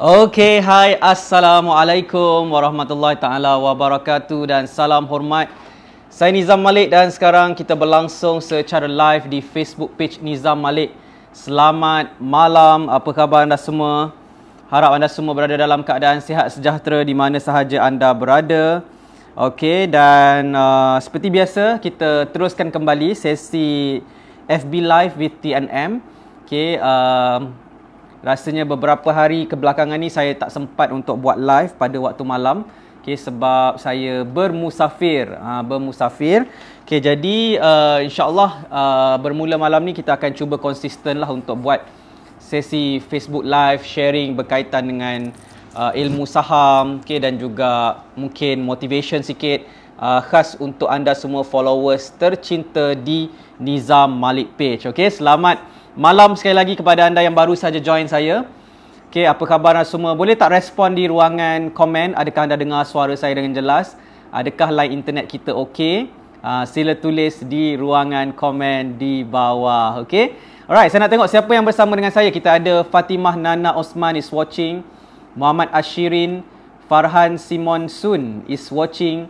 Okay, hai. Assalamualaikum warahmatullahi taala wabarakatuh dan salam hormat. Saya Nizam Malik dan sekarang kita berlangsung secara live di Facebook page Nizam Malik. Selamat malam. Apa khabar anda semua? Harap anda semua berada dalam keadaan sihat sejahtera di mana sahaja anda berada. Okey dan uh, seperti biasa kita teruskan kembali sesi FB Live with TNM. Okey, uh, rasanya beberapa hari kebelakangan ni saya tak sempat untuk buat live pada waktu malam okay, sebab saya bermusafir ha, bermusafir okay, jadi uh, insyaAllah uh, bermula malam ni kita akan cuba konsisten lah untuk buat sesi Facebook live sharing berkaitan dengan uh, ilmu saham okay, dan juga mungkin motivation sikit uh, khas untuk anda semua followers tercinta di Nizam Malik Page okay, selamat Malam sekali lagi kepada anda yang baru saja join saya. Okey, apa khabar anda semua? Boleh tak respon di ruangan komen? Adakah anda dengar suara saya dengan jelas? Adakah line internet kita okey? Uh, sila tulis di ruangan komen di bawah, okey? Alright, saya nak tengok siapa yang bersama dengan saya. Kita ada Fatimah Nana Osman is watching. Muhammad Ashirin. Farhan Simon Sun is watching.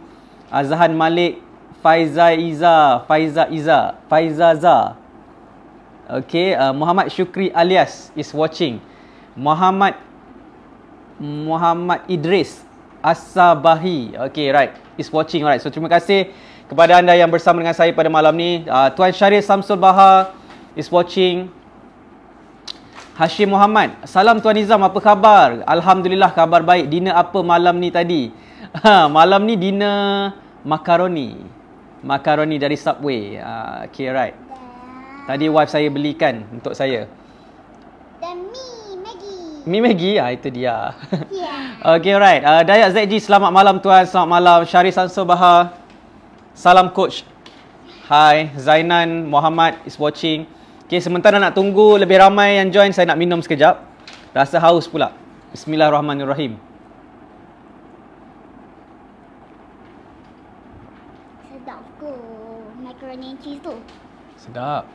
Azhan Malik. Faiza Iza. Faiza Iza. Faiza Zah. Okay, uh, Muhammad Shukri alias is watching. Muhammad Muhammad Idris Asabahi. Okay, right. Is watching, Alright, So, terima kasih kepada anda yang bersama dengan saya pada malam ni. Uh, Tuan Syarif Samsul Bahar is watching. Hashim Muhammad. Salam Tuan Nizam, apa khabar? Alhamdulillah, kabar baik. Dinner apa malam ni tadi? Ha, malam ni dinner makaroni. Makaroni dari Subway. Uh, okay, right. Tadi wife saya belikan untuk saya. Me Maggie, Me Maggie, ah itu dia. Yeah. okay, alright. Uh, Dayak ZG, selamat malam tuan. Selamat malam. Syari Sansur Baha. Salam coach. Hai, Zainan Muhammad is watching. Okay, sementara nak tunggu lebih ramai yang join, saya nak minum sekejap. Rasa haus pula. Bismillahirrahmanirrahim. Sedap ke macaroni cheese tu? Sedap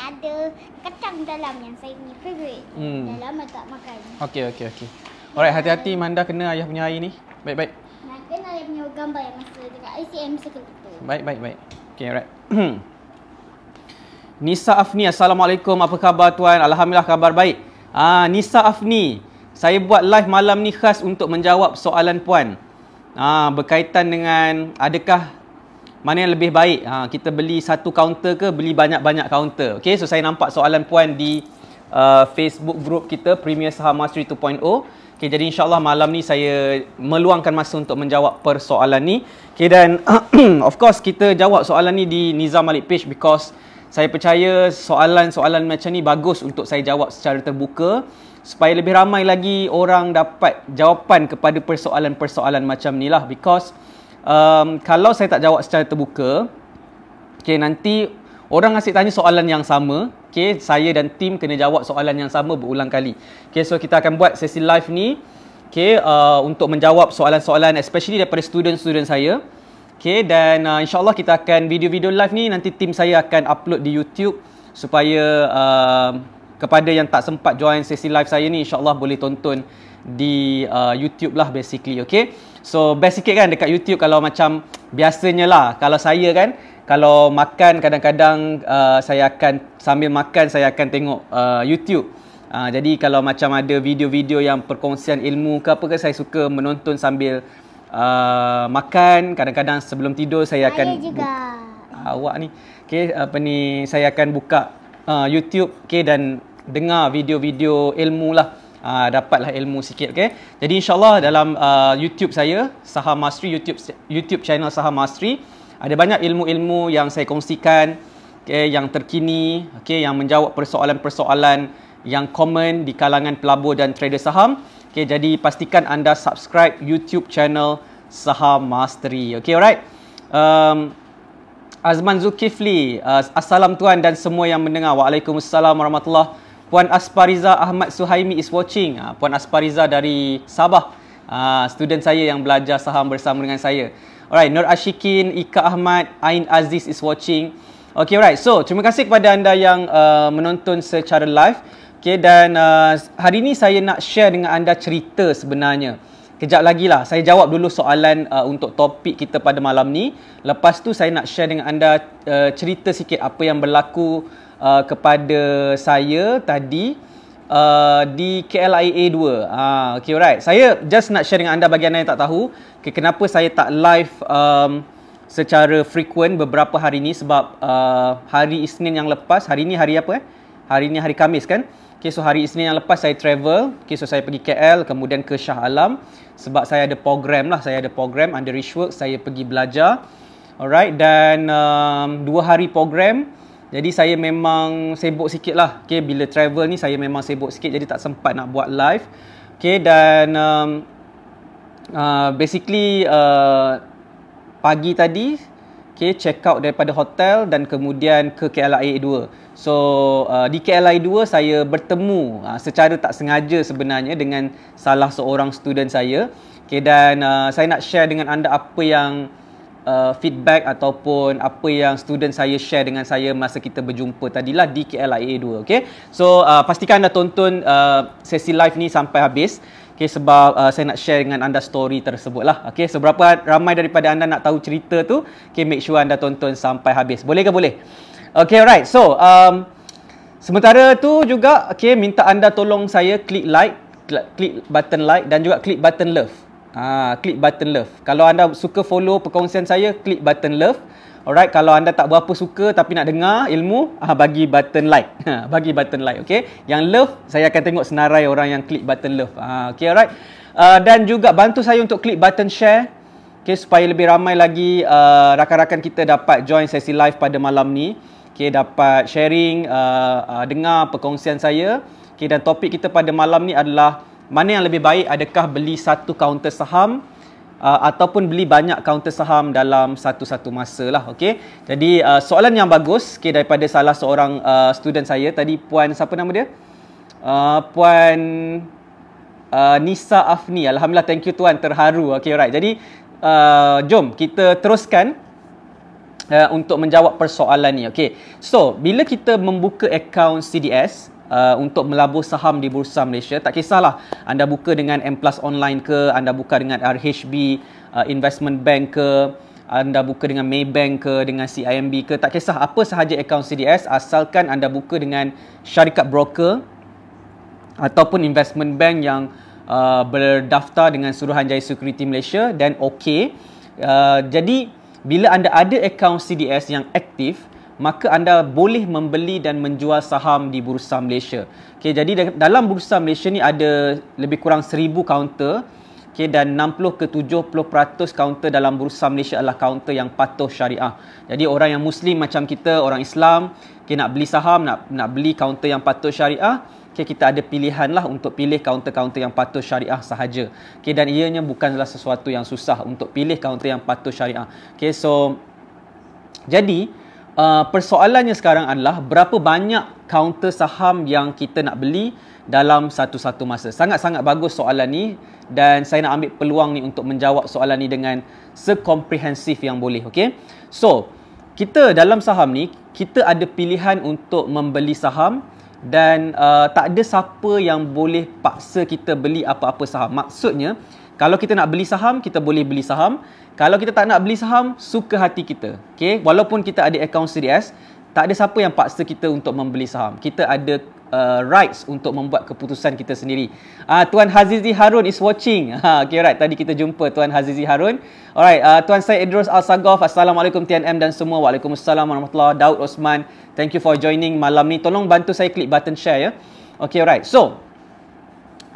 ada kacang dalam yang saya punya favorite. Hmm. Dah lama tak makan. Okey okey okey. Alright, hati-hati Manda kena ayah punya air ni. Baik-baik. Nak kena ayah punya gambar yang masa dekat ICM tu. Baik-baik baik. Okey, alright. Nisa Afni, Assalamualaikum. Apa khabar tuan? Alhamdulillah khabar baik. Ah, Nisa Afni, saya buat live malam ni khas untuk menjawab soalan puan. Ah, berkaitan dengan adakah mana yang lebih baik ha, kita beli satu kaunter ke beli banyak-banyak kaunter Okay, so saya nampak soalan puan di uh, Facebook group kita Premier Saham Mastery 2.0 Okay, jadi insyaallah malam ni saya meluangkan masa untuk menjawab persoalan ni Okay, dan of course kita jawab soalan ni di Nizam Malik page because saya percaya soalan-soalan macam ni bagus untuk saya jawab secara terbuka supaya lebih ramai lagi orang dapat jawapan kepada persoalan-persoalan macam ni lah because um, kalau saya tak jawab secara terbuka, okay, nanti orang asyik tanya soalan yang sama, okay, saya dan tim kena jawab soalan yang sama berulang kali. Okay, so kita akan buat sesi live ni okay, uh, untuk menjawab soalan-soalan especially daripada student-student saya. Okay, dan uh, insyaAllah kita akan video-video live ni nanti tim saya akan upload di YouTube supaya uh, kepada yang tak sempat join sesi live saya ni insyaAllah boleh tonton di uh, YouTube lah basically okay so basically kan dekat YouTube kalau macam biasanya lah kalau saya kan kalau makan kadang-kadang uh, saya akan sambil makan saya akan tengok uh, YouTube Uh, jadi kalau macam ada video-video yang perkongsian ilmu ke apa ke saya suka menonton sambil uh, makan kadang-kadang sebelum tidur saya akan saya juga. uh, awak ni okey apa ni saya akan buka uh, YouTube okey dan dengar video-video ilmu lah uh, dapatlah ilmu sikit okay? jadi insyaallah dalam uh, YouTube saya Saham Mastery YouTube YouTube channel Saham Mastery ada banyak ilmu-ilmu yang saya kongsikan okay? yang terkini okay? yang menjawab persoalan-persoalan yang common di kalangan pelabur dan trader saham okay? jadi pastikan anda subscribe YouTube channel Saham Mastery okay? alright um Azman Zulkifli uh, Assalam tuan dan semua yang mendengar Waalaikumsalam warahmatullahi Puan Aspariza Ahmad Suhaimi is watching. Uh, Puan Aspariza dari Sabah. Uh, student saya yang belajar saham bersama dengan saya. Alright, Nur Ashikin, Ika Ahmad, Ain Aziz is watching. Okay, alright. So, terima kasih kepada anda yang uh, menonton secara live. Okay, dan uh, hari ini saya nak share dengan anda cerita sebenarnya. Kejap lagi lah, saya jawab dulu soalan uh, untuk topik kita pada malam ni. Lepas tu saya nak share dengan anda uh, cerita sikit apa yang berlaku uh, kepada saya tadi uh, di KLIA 2. Uh, ah, okay, alright. Saya just nak share dengan anda bagi anda yang tak tahu okay, kenapa saya tak live um, secara frequent beberapa hari ini sebab uh, hari Isnin yang lepas, hari ini hari apa eh? Hari ini hari Kamis kan? Okay, so hari Isnin yang lepas saya travel. Okay, so saya pergi KL kemudian ke Shah Alam sebab saya ada program lah. Saya ada program under Rishwork. Saya pergi belajar. Alright, dan um, dua hari program. Jadi saya memang sibuk sikit lah okay, Bila travel ni saya memang sibuk sikit Jadi tak sempat nak buat live okay, Dan um, uh, Basically uh, Pagi tadi okay, Check out daripada hotel Dan kemudian ke KLIA 2 So uh, di KLI 2 saya bertemu uh, Secara tak sengaja sebenarnya Dengan salah seorang student saya okay, Dan uh, saya nak share dengan anda Apa yang uh, feedback ataupun apa yang student saya share dengan saya masa kita berjumpa tadilah di KLIA 2 okey so uh, pastikan anda tonton uh, sesi live ni sampai habis okey sebab uh, saya nak share dengan anda story tersebutlah okey seberapa ramai daripada anda nak tahu cerita tu okey make sure anda tonton sampai habis boleh ke boleh okey alright so um sementara tu juga okey minta anda tolong saya klik like klik button like dan juga klik button love Ah, klik button love. Kalau anda suka follow perkongsian saya, klik button love. Alright, kalau anda tak berapa suka tapi nak dengar ilmu, ah bagi button like. Ah, bagi button like, okey. Yang love, saya akan tengok senarai orang yang klik button love. Ah, okey, alright. Uh, dan juga bantu saya untuk klik button share. Okey, supaya lebih ramai lagi uh, rakan-rakan kita dapat join sesi live pada malam ni. Okey, dapat sharing uh, uh, dengar perkongsian saya. Okey, dan topik kita pada malam ni adalah mana yang lebih baik adakah beli satu kaunter saham uh, ataupun beli banyak kaunter saham dalam satu-satu masa lah okay? jadi uh, soalan yang bagus okay, daripada salah seorang uh, student saya tadi puan siapa nama dia uh, puan uh, Nisa Afni Alhamdulillah thank you tuan terharu okay, right. jadi uh, jom kita teruskan Uh, untuk menjawab persoalan ni okay? so bila kita membuka akaun CDS uh, untuk melabur saham di Bursa Malaysia. Tak kisahlah anda buka dengan M Plus Online ke, anda buka dengan RHB uh, Investment Bank ke, anda buka dengan Maybank ke, dengan CIMB ke, tak kisah apa sahaja akaun CDS asalkan anda buka dengan syarikat broker ataupun investment bank yang uh, berdaftar dengan Suruhanjaya Security Malaysia dan okey. Uh, jadi bila anda ada akaun CDS yang aktif, maka anda boleh membeli dan menjual saham di Bursa Malaysia. Okay, jadi dalam Bursa Malaysia ni ada lebih kurang 1000 kaunter okay, dan 60 ke 70% kaunter dalam Bursa Malaysia adalah kaunter yang patuh syariah. Jadi orang yang Muslim macam kita, orang Islam, okay, nak beli saham, nak nak beli kaunter yang patuh syariah, Okay, kita ada pilihan lah untuk pilih kaunter-kaunter yang patuh syariah sahaja. Okay, dan ianya bukanlah sesuatu yang susah untuk pilih kaunter yang patuh syariah. Okay, so, jadi, Ah, persoalannya sekarang adalah berapa banyak counter saham yang kita nak beli dalam satu-satu masa. Sangat-sangat bagus soalan ni dan saya nak ambil peluang ni untuk menjawab soalan ni dengan sekomprehensif yang boleh, Okay, So, kita dalam saham ni kita ada pilihan untuk membeli saham dan uh, tak ada siapa yang boleh paksa kita beli apa-apa saham. Maksudnya, kalau kita nak beli saham, kita boleh beli saham kalau kita tak nak beli saham, suka hati kita. Okay? Walaupun kita ada akaun CDS, tak ada siapa yang paksa kita untuk membeli saham. Kita ada uh, rights untuk membuat keputusan kita sendiri. Uh, Tuan Hazizi Harun is watching. Ha, okay, right. Tadi kita jumpa Tuan Hazizi Harun. Alright, uh, Tuan Syed Idrus Al-Sagaf. Assalamualaikum TNM dan semua. Waalaikumsalam warahmatullahi Daud Osman, thank you for joining malam ni. Tolong bantu saya klik button share ya. Okay, right. So,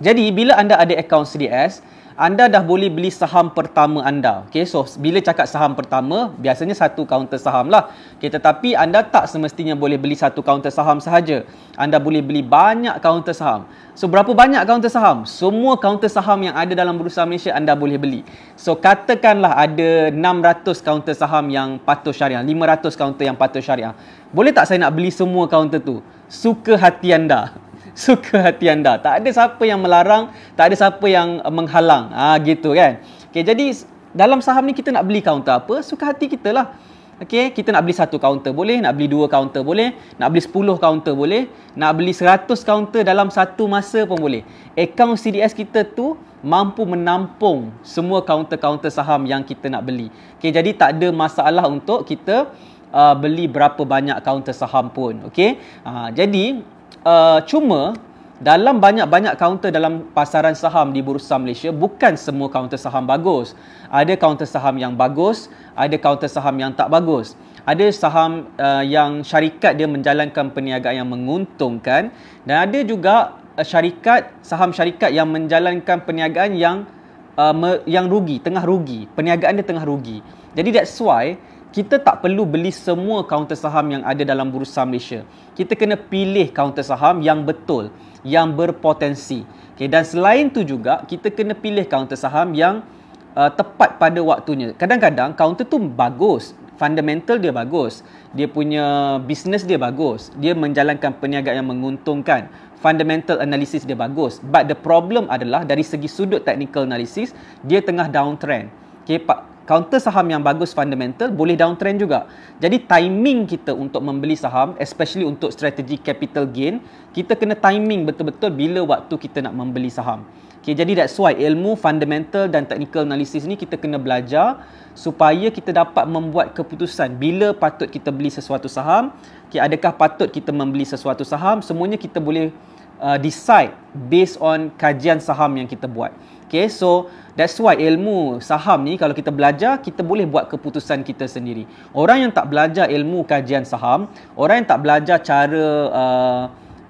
jadi bila anda ada akaun CDS, anda dah boleh beli saham pertama anda. Okay, so bila cakap saham pertama, biasanya satu kaunter saham lah. Okay, tetapi anda tak semestinya boleh beli satu kaunter saham sahaja. Anda boleh beli banyak kaunter saham. So, berapa banyak kaunter saham? Semua kaunter saham yang ada dalam Bursa Malaysia anda boleh beli. So, katakanlah ada 600 kaunter saham yang patuh syariah, 500 kaunter yang patuh syariah. Boleh tak saya nak beli semua kaunter tu? Suka hati anda suka hati anda. Tak ada siapa yang melarang, tak ada siapa yang eh, menghalang. Ah ha, gitu kan. Okey jadi dalam saham ni kita nak beli kaunter apa? Suka hati kita lah. Okey, kita nak beli satu kaunter boleh, nak beli dua kaunter boleh, nak beli sepuluh kaunter boleh, nak beli seratus kaunter dalam satu masa pun boleh. Account CDS kita tu mampu menampung semua kaunter-kaunter saham yang kita nak beli. Okey, jadi tak ada masalah untuk kita uh, beli berapa banyak kaunter saham pun. Okey. Uh, jadi uh, cuma dalam banyak-banyak kaunter dalam pasaran saham di Bursa Malaysia bukan semua kaunter saham bagus. Ada kaunter saham yang bagus, ada kaunter saham yang tak bagus. Ada saham uh, yang syarikat dia menjalankan perniagaan yang menguntungkan dan ada juga uh, syarikat saham syarikat yang menjalankan perniagaan yang uh, me, yang rugi, tengah rugi. Perniagaan dia tengah rugi. Jadi that's why kita tak perlu beli semua kaunter saham yang ada dalam bursa Malaysia. Kita kena pilih kaunter saham yang betul, yang berpotensi. Okay, dan selain tu juga, kita kena pilih kaunter saham yang uh, tepat pada waktunya. Kadang-kadang kaunter tu bagus, fundamental dia bagus, dia punya bisnes dia bagus, dia menjalankan perniagaan yang menguntungkan, fundamental analysis dia bagus. But the problem adalah dari segi sudut technical analysis, dia tengah downtrend. Okay, counter saham yang bagus fundamental boleh downtrend juga. Jadi timing kita untuk membeli saham especially untuk strategi capital gain, kita kena timing betul-betul bila waktu kita nak membeli saham. Okay, jadi that's why ilmu fundamental dan technical analysis ni kita kena belajar supaya kita dapat membuat keputusan bila patut kita beli sesuatu saham, okay, adakah patut kita membeli sesuatu saham, semuanya kita boleh uh, decide based on kajian saham yang kita buat. Okay, so That's why ilmu saham ni kalau kita belajar, kita boleh buat keputusan kita sendiri. Orang yang tak belajar ilmu kajian saham, orang yang tak belajar cara uh,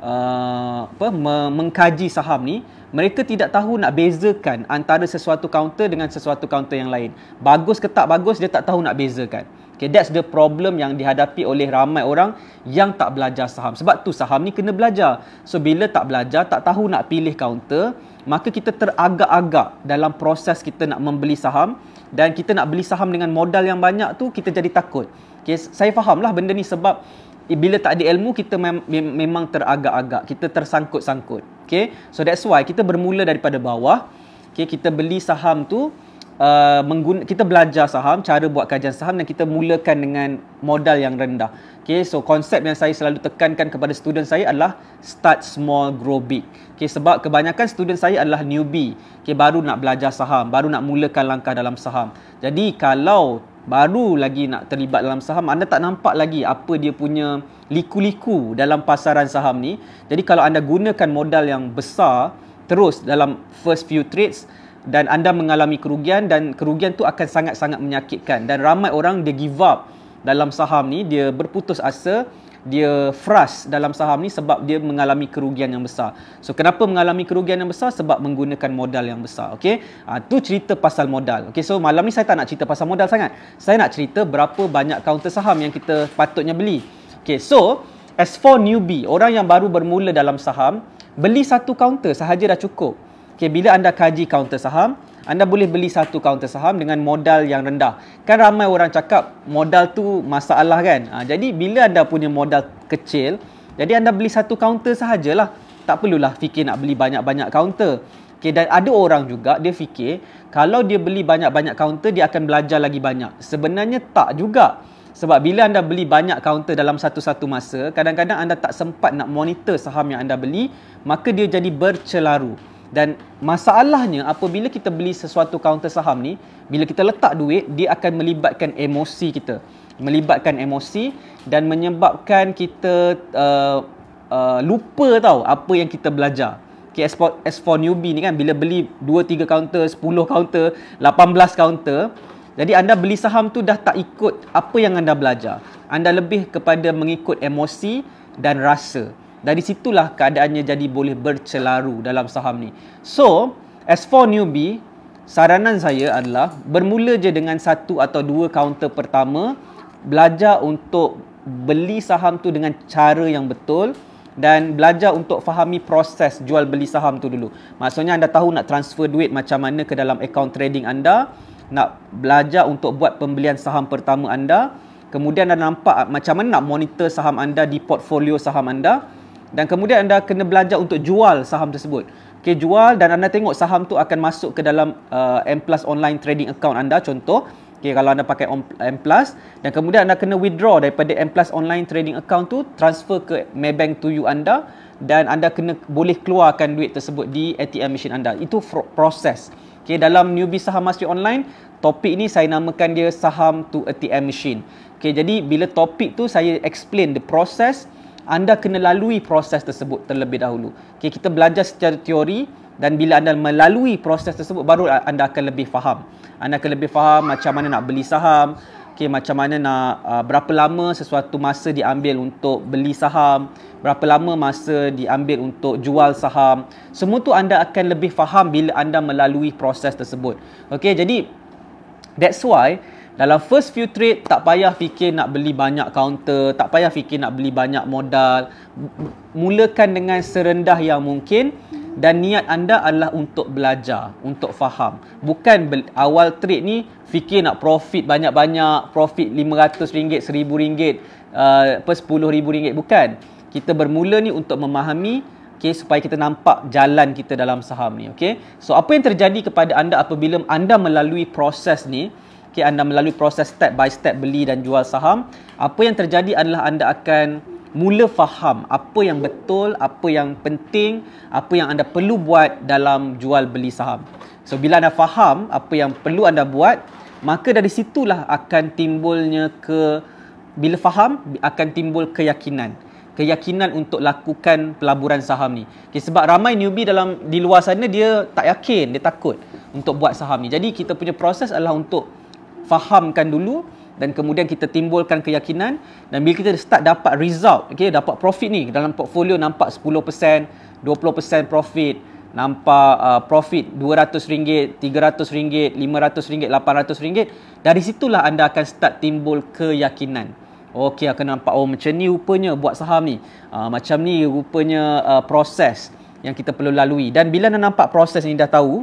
uh, apa me- mengkaji saham ni, mereka tidak tahu nak bezakan antara sesuatu kaunter dengan sesuatu kaunter yang lain. Bagus ke tak bagus dia tak tahu nak bezakan. Okay, that's the problem yang dihadapi oleh ramai orang yang tak belajar saham. Sebab tu saham ni kena belajar. So bila tak belajar, tak tahu nak pilih kaunter, maka kita teragak-agak dalam proses kita nak membeli saham dan kita nak beli saham dengan modal yang banyak tu kita jadi takut. Okay, saya lah benda ni sebab eh, bila tak ada ilmu kita mem- memang teragak-agak, kita tersangkut-sangkut. Okay, so that's why kita bermula daripada bawah. Okay, kita beli saham tu Uh, mengguna, kita belajar saham, cara buat kajian saham dan kita mulakan dengan modal yang rendah. Okay, so konsep yang saya selalu tekankan kepada student saya adalah start small, grow big. Okay, sebab kebanyakan student saya adalah newbie. Okay, baru nak belajar saham, baru nak mulakan langkah dalam saham. Jadi kalau baru lagi nak terlibat dalam saham, anda tak nampak lagi apa dia punya liku-liku dalam pasaran saham ni. Jadi kalau anda gunakan modal yang besar terus dalam first few trades, dan anda mengalami kerugian dan kerugian tu akan sangat-sangat menyakitkan dan ramai orang dia give up dalam saham ni dia berputus asa dia frust dalam saham ni sebab dia mengalami kerugian yang besar. So kenapa mengalami kerugian yang besar? Sebab menggunakan modal yang besar. Okey. Ah ha, tu cerita pasal modal. Okey. So malam ni saya tak nak cerita pasal modal sangat. Saya nak cerita berapa banyak kaunter saham yang kita patutnya beli. Okey. So as for newbie, orang yang baru bermula dalam saham, beli satu kaunter sahaja dah cukup. Okey, bila anda kaji kaunter saham, anda boleh beli satu kaunter saham dengan modal yang rendah. Kan ramai orang cakap modal tu masalah kan? Ha, jadi bila anda punya modal kecil, jadi anda beli satu kaunter sahajalah. Tak perlulah fikir nak beli banyak-banyak kaunter. Okay, dan ada orang juga dia fikir kalau dia beli banyak-banyak kaunter dia akan belajar lagi banyak. Sebenarnya tak juga. Sebab bila anda beli banyak kaunter dalam satu-satu masa, kadang-kadang anda tak sempat nak monitor saham yang anda beli, maka dia jadi bercelaru dan masalahnya apabila kita beli sesuatu kaunter saham ni bila kita letak duit dia akan melibatkan emosi kita melibatkan emosi dan menyebabkan kita uh, uh, lupa tau apa yang kita belajar okay, as, for, for newbie ni kan bila beli 2 3 kaunter 10 kaunter 18 counter, jadi anda beli saham tu dah tak ikut apa yang anda belajar anda lebih kepada mengikut emosi dan rasa dari situlah keadaannya jadi boleh bercelaru dalam saham ni. So, as for newbie, saranan saya adalah bermula je dengan satu atau dua counter pertama, belajar untuk beli saham tu dengan cara yang betul dan belajar untuk fahami proses jual beli saham tu dulu. Maksudnya anda tahu nak transfer duit macam mana ke dalam account trading anda, nak belajar untuk buat pembelian saham pertama anda, kemudian anda nampak macam mana nak monitor saham anda di portfolio saham anda dan kemudian anda kena belajar untuk jual saham tersebut. Okay, jual dan anda tengok saham tu akan masuk ke dalam uh, M Plus online trading account anda contoh. okay, kalau anda pakai M Plus dan kemudian anda kena withdraw daripada M Plus online trading account tu transfer ke Maybank to you anda dan anda kena boleh keluarkan duit tersebut di ATM machine anda. Itu proses. Okay, dalam newbie saham masuk online, topik ini saya namakan dia saham to ATM machine. Okay, jadi bila topik tu saya explain the process anda kena lalui proses tersebut terlebih dahulu. Okay, kita belajar secara teori dan bila anda melalui proses tersebut baru anda akan lebih faham. Anda akan lebih faham macam mana nak beli saham, okay, macam mana nak uh, berapa lama sesuatu masa diambil untuk beli saham, berapa lama masa diambil untuk jual saham. Semua tu anda akan lebih faham bila anda melalui proses tersebut. Okay, jadi that's why dalam first few trade tak payah fikir nak beli banyak counter, tak payah fikir nak beli banyak modal. Mulakan dengan serendah yang mungkin dan niat anda adalah untuk belajar, untuk faham. Bukan awal trade ni fikir nak profit banyak-banyak, profit RM500, RM1000, uh, RM10,000 bukan. Kita bermula ni untuk memahami okay, supaya kita nampak jalan kita dalam saham ni. Okay? So apa yang terjadi kepada anda apabila anda melalui proses ni, okay, anda melalui proses step by step beli dan jual saham, apa yang terjadi adalah anda akan mula faham apa yang betul, apa yang penting, apa yang anda perlu buat dalam jual beli saham. So bila anda faham apa yang perlu anda buat, maka dari situlah akan timbulnya ke bila faham akan timbul keyakinan keyakinan untuk lakukan pelaburan saham ni. Okay, sebab ramai newbie dalam di luar sana dia tak yakin, dia takut untuk buat saham ni. Jadi kita punya proses adalah untuk fahamkan dulu dan kemudian kita timbulkan keyakinan dan bila kita start dapat result okey dapat profit ni dalam portfolio nampak 10% 20% profit nampak uh, profit RM200 RM300 RM500 RM800 dari situlah anda akan start timbul keyakinan okey akan nampak oh macam ni rupanya buat saham ni uh, macam ni rupanya uh, proses yang kita perlu lalui dan bila anda nampak proses ni dah tahu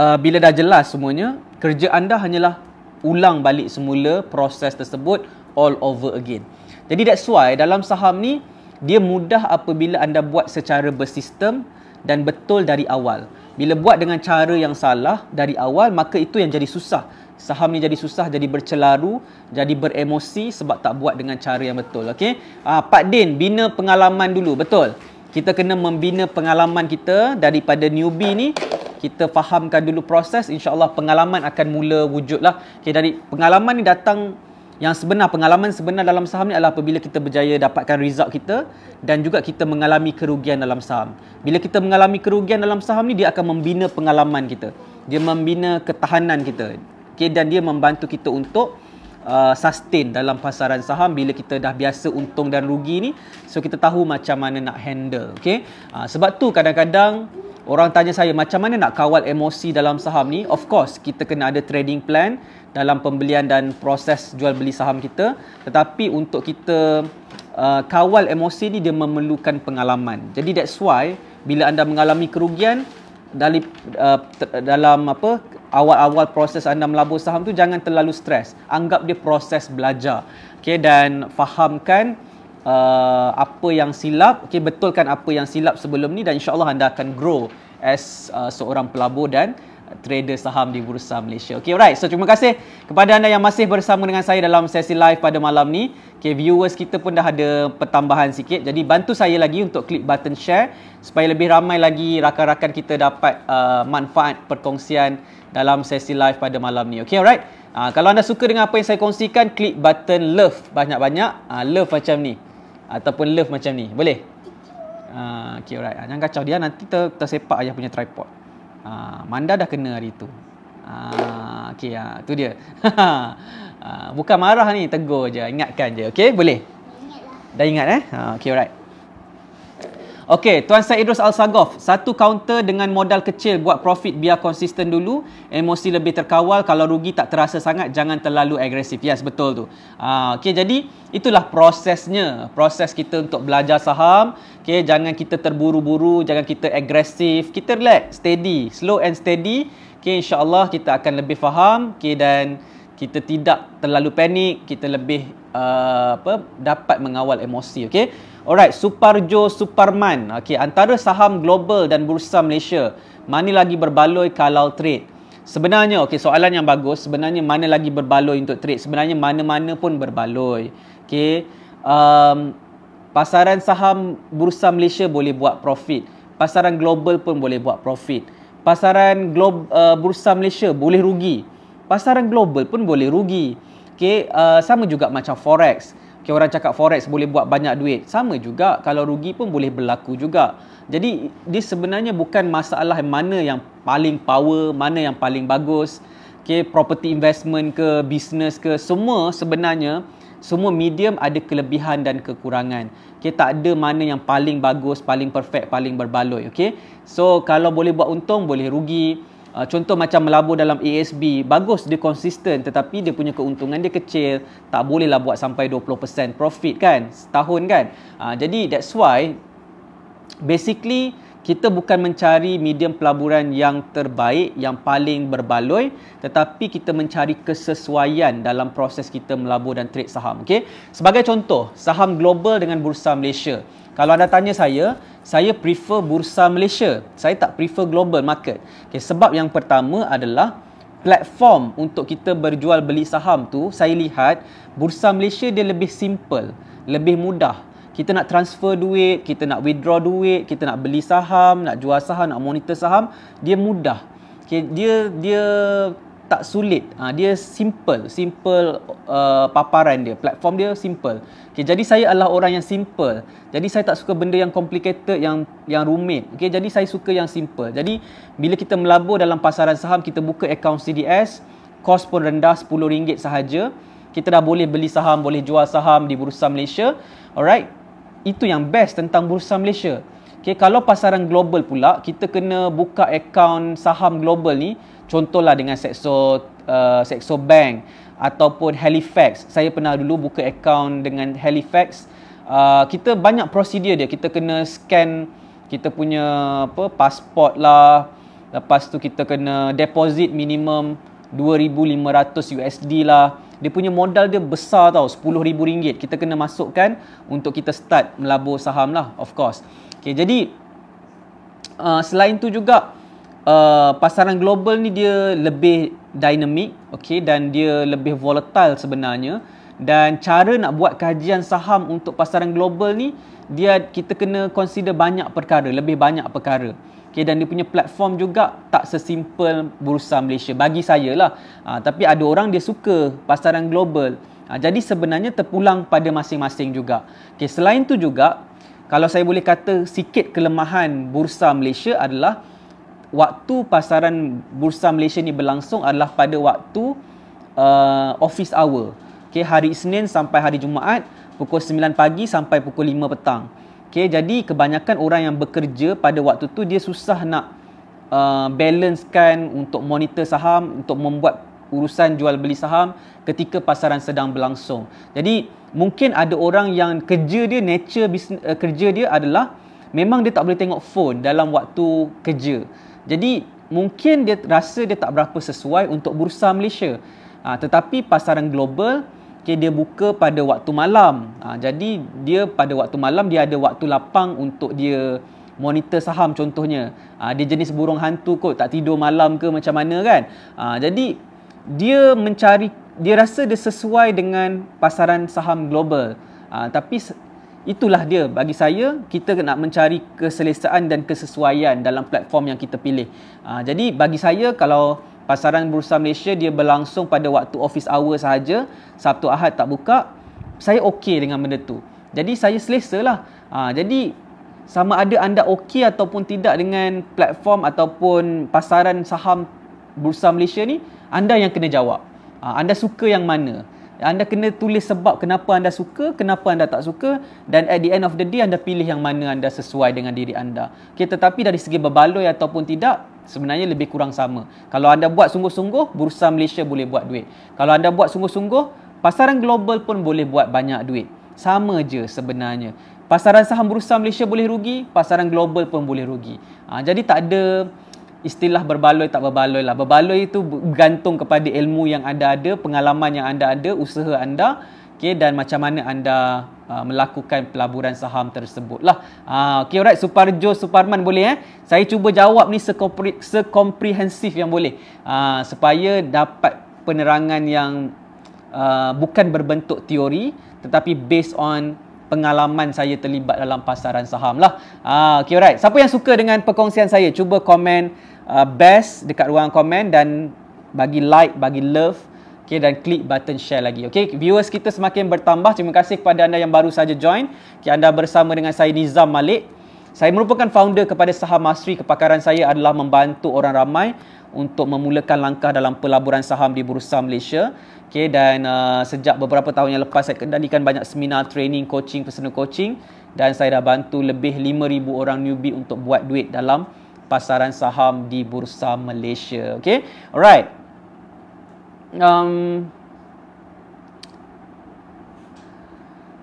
uh, bila dah jelas semuanya, kerja anda hanyalah ulang balik semula proses tersebut all over again. Jadi that's why dalam saham ni dia mudah apabila anda buat secara bersistem dan betul dari awal. Bila buat dengan cara yang salah dari awal, maka itu yang jadi susah. Saham ni jadi susah, jadi bercelaru, jadi beremosi sebab tak buat dengan cara yang betul. Okay? Ah, Pak Din, bina pengalaman dulu. Betul. Kita kena membina pengalaman kita daripada newbie ni kita fahamkan dulu proses insyaallah pengalaman akan mula wujudlah okey dari pengalaman ni datang yang sebenar pengalaman sebenar dalam saham ni adalah apabila kita berjaya dapatkan result kita dan juga kita mengalami kerugian dalam saham bila kita mengalami kerugian dalam saham ni dia akan membina pengalaman kita dia membina ketahanan kita okey dan dia membantu kita untuk Uh, sustain dalam pasaran saham bila kita dah biasa untung dan rugi ni so kita tahu macam mana nak handle Okay? uh, sebab tu kadang-kadang orang tanya saya macam mana nak kawal emosi dalam saham ni of course kita kena ada trading plan dalam pembelian dan proses jual beli saham kita tetapi untuk kita uh, kawal emosi ni dia memerlukan pengalaman jadi that's why bila anda mengalami kerugian dari uh, dalam apa awal-awal proses anda melabur saham tu jangan terlalu stres. Anggap dia proses belajar. Okey dan fahamkan uh, apa yang silap, okey betulkan apa yang silap sebelum ni dan insya-Allah anda akan grow as uh, seorang pelabur dan trader saham di Bursa Malaysia. Okay, alright. So, terima kasih kepada anda yang masih bersama dengan saya dalam sesi live pada malam ni. Okay, viewers kita pun dah ada pertambahan sikit. Jadi, bantu saya lagi untuk klik button share supaya lebih ramai lagi rakan-rakan kita dapat uh, manfaat perkongsian dalam sesi live pada malam ni. Okay, alright. Uh, kalau anda suka dengan apa yang saya kongsikan, klik button love banyak-banyak. Uh, love macam ni. Ataupun love macam ni. Boleh? Uh, okay, alright. Uh, jangan kacau dia. Nanti tersepak ayah punya tripod ha, Manda dah kena hari tu ha, Okay ha, tu dia ha, Bukan marah ni Tegur je Ingatkan je Okay boleh Dah ingat eh ha, alright Okey, Tuan Syed Idrus Al-Sagof, satu kaunter dengan modal kecil buat profit biar konsisten dulu, emosi lebih terkawal, kalau rugi tak terasa sangat, jangan terlalu agresif. Yes, betul tu. Ah, okey, jadi itulah prosesnya, proses kita untuk belajar saham. Okey, jangan kita terburu-buru, jangan kita agresif, kita relax, steady, slow and steady. Okey, insyaAllah kita akan lebih faham Okey, dan kita tidak terlalu panik, kita lebih uh, apa, dapat mengawal emosi. Okey. Alright, Suparjo Superman. Okey, antara saham global dan bursa Malaysia, mana lagi berbaloi kalau trade? Sebenarnya, okey, soalan yang bagus. Sebenarnya mana lagi berbaloi untuk trade? Sebenarnya mana-mana pun berbaloi. Okey. Um, pasaran saham bursa Malaysia boleh buat profit. Pasaran global pun boleh buat profit. Pasaran global uh, bursa Malaysia boleh rugi. Pasaran global pun boleh rugi. Okey, uh, sama juga macam forex. Okay, orang cakap forex boleh buat banyak duit. Sama juga kalau rugi pun boleh berlaku juga. Jadi dia sebenarnya bukan masalah mana yang paling power, mana yang paling bagus. Okay, property investment ke, business ke, semua sebenarnya semua medium ada kelebihan dan kekurangan. Okay, tak ada mana yang paling bagus, paling perfect, paling berbaloi. Okay? So kalau boleh buat untung, boleh rugi. Uh, contoh macam melabur dalam ASB, bagus dia konsisten tetapi dia punya keuntungan dia kecil, tak bolehlah buat sampai 20% profit kan, setahun kan. Uh, jadi that's why basically kita bukan mencari medium pelaburan yang terbaik, yang paling berbaloi tetapi kita mencari kesesuaian dalam proses kita melabur dan trade saham. Okay? Sebagai contoh, saham global dengan bursa Malaysia. Kalau anda tanya saya, saya prefer bursa Malaysia. Saya tak prefer global market. Okay, sebab yang pertama adalah platform untuk kita berjual beli saham tu saya lihat bursa Malaysia dia lebih simple, lebih mudah. Kita nak transfer duit, kita nak withdraw duit, kita nak beli saham, nak jual saham, nak monitor saham, dia mudah. Okay, dia dia tak sulit. Ha, dia simple, simple uh, paparan dia, platform dia simple. Okay, jadi saya adalah orang yang simple. Jadi saya tak suka benda yang complicated, yang yang rumit. Okay, jadi saya suka yang simple. Jadi bila kita melabur dalam pasaran saham, kita buka akaun CDS, kos pun rendah RM10 sahaja. Kita dah boleh beli saham, boleh jual saham di Bursa Malaysia. Alright. Itu yang best tentang Bursa Malaysia. Okay, kalau pasaran global pula, kita kena buka akaun saham global ni. Contohlah dengan Sekso, uh, Sekso Bank ataupun Halifax. Saya pernah dulu buka akaun dengan Halifax. Uh, kita banyak prosedur dia. Kita kena scan kita punya apa pasport lah. Lepas tu kita kena deposit minimum 2500 USD lah. Dia punya modal dia besar tau, RM10,000. Kita kena masukkan untuk kita start melabur saham lah, of course. Okay, jadi, uh, selain tu juga, uh, pasaran global ni dia lebih dinamik, okay, dan dia lebih volatile sebenarnya dan cara nak buat kajian saham untuk pasaran global ni dia kita kena consider banyak perkara lebih banyak perkara Okay, dan dia punya platform juga tak sesimpel bursa Malaysia bagi saya lah ha, tapi ada orang dia suka pasaran global ha, jadi sebenarnya terpulang pada masing-masing juga okay, selain tu juga kalau saya boleh kata sikit kelemahan bursa Malaysia adalah waktu pasaran bursa Malaysia ni berlangsung adalah pada waktu uh, office hour. Okay, hari Isnin sampai hari Jumaat pukul 9 pagi sampai pukul 5 petang. Okay, jadi kebanyakan orang yang bekerja pada waktu tu dia susah nak uh, balancekan untuk monitor saham, untuk membuat urusan jual beli saham ketika pasaran sedang berlangsung. Jadi mungkin ada orang yang kerja dia nature business, uh, kerja dia adalah memang dia tak boleh tengok phone dalam waktu kerja. Jadi mungkin dia rasa dia tak berapa sesuai untuk bursa Malaysia. Ha, tetapi pasaran global okay, dia buka pada waktu malam. Ha, jadi dia pada waktu malam dia ada waktu lapang untuk dia monitor saham contohnya. Ha, dia jenis burung hantu kot, tak tidur malam ke macam mana kan. Ha, jadi dia mencari, dia rasa dia sesuai dengan pasaran saham global. Ha, tapi Itulah dia bagi saya kita nak mencari keselesaan dan kesesuaian dalam platform yang kita pilih. Ha, jadi bagi saya kalau pasaran bursa Malaysia dia berlangsung pada waktu office hour sahaja, Sabtu Ahad tak buka, saya okey dengan benda tu. Jadi saya selesa lah. Ha, ah, jadi sama ada anda okey ataupun tidak dengan platform ataupun pasaran saham bursa Malaysia ni, anda yang kena jawab. Ha, anda suka yang mana? anda kena tulis sebab kenapa anda suka, kenapa anda tak suka dan at the end of the day anda pilih yang mana anda sesuai dengan diri anda. Okay, tetapi dari segi berbaloi ataupun tidak, sebenarnya lebih kurang sama. Kalau anda buat sungguh-sungguh, bursa Malaysia boleh buat duit. Kalau anda buat sungguh-sungguh, pasaran global pun boleh buat banyak duit. Sama je sebenarnya. Pasaran saham bursa Malaysia boleh rugi, pasaran global pun boleh rugi. Ha, jadi tak ada istilah berbaloi tak berbaloi lah. Berbaloi itu bergantung kepada ilmu yang anda ada, pengalaman yang anda ada, usaha anda okay, dan macam mana anda uh, melakukan pelaburan saham tersebut lah. Uh, okay, alright, Suparjo, Suparman boleh eh? Saya cuba jawab ni sekompre- sekomprehensif yang boleh uh, supaya dapat penerangan yang uh, bukan berbentuk teori tetapi based on pengalaman saya terlibat dalam pasaran saham lah. Ah, okay, alright. Siapa yang suka dengan perkongsian saya, cuba komen uh, best dekat ruang komen dan bagi like, bagi love. Okay, dan klik button share lagi. Okay, viewers kita semakin bertambah. Terima kasih kepada anda yang baru saja join. Okay, anda bersama dengan saya Nizam Malik. Saya merupakan founder kepada Saham Masri. Kepakaran saya adalah membantu orang ramai untuk memulakan langkah dalam pelaburan saham di Bursa Malaysia. Okay, dan uh, sejak beberapa tahun yang lepas saya kendalikan banyak seminar, training, coaching, personal coaching dan saya dah bantu lebih 5,000 orang newbie untuk buat duit dalam pasaran saham di Bursa Malaysia. Okay, alright. Um,